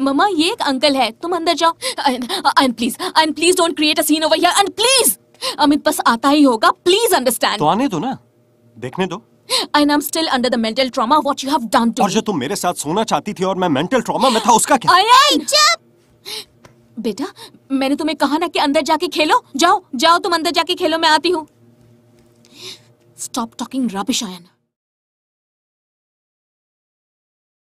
mama ये एक uncle है तुम अंदर जाओ and please and please don't create a scene over here and please Amit बस आता ही होगा प्लीज अंडरस्टैंड तो आने दो ना देखने दो And I'm still under the mental trauma what you have done to और जो तुम मेरे साथ सोना चाहती थी और मैं मेंटल ट्रॉमा में था उसका क्या अयन चुप बेटा मैंने तुम्हें कहा ना कि अंदर जाके खेलो जाओ जाओ तुम अंदर जाके खेलो मैं आती हूं स्टॉप टॉकिंग रबिश आयना